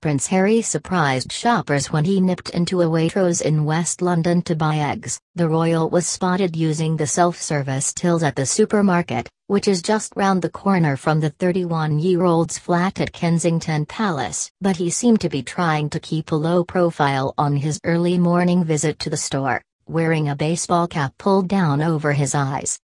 Prince Harry surprised shoppers when he nipped into a Waitrose in West London to buy eggs. The royal was spotted using the self-service tills at the supermarket, which is just round the corner from the 31-year-old's flat at Kensington Palace. But he seemed to be trying to keep a low profile on his early morning visit to the store, wearing a baseball cap pulled down over his eyes.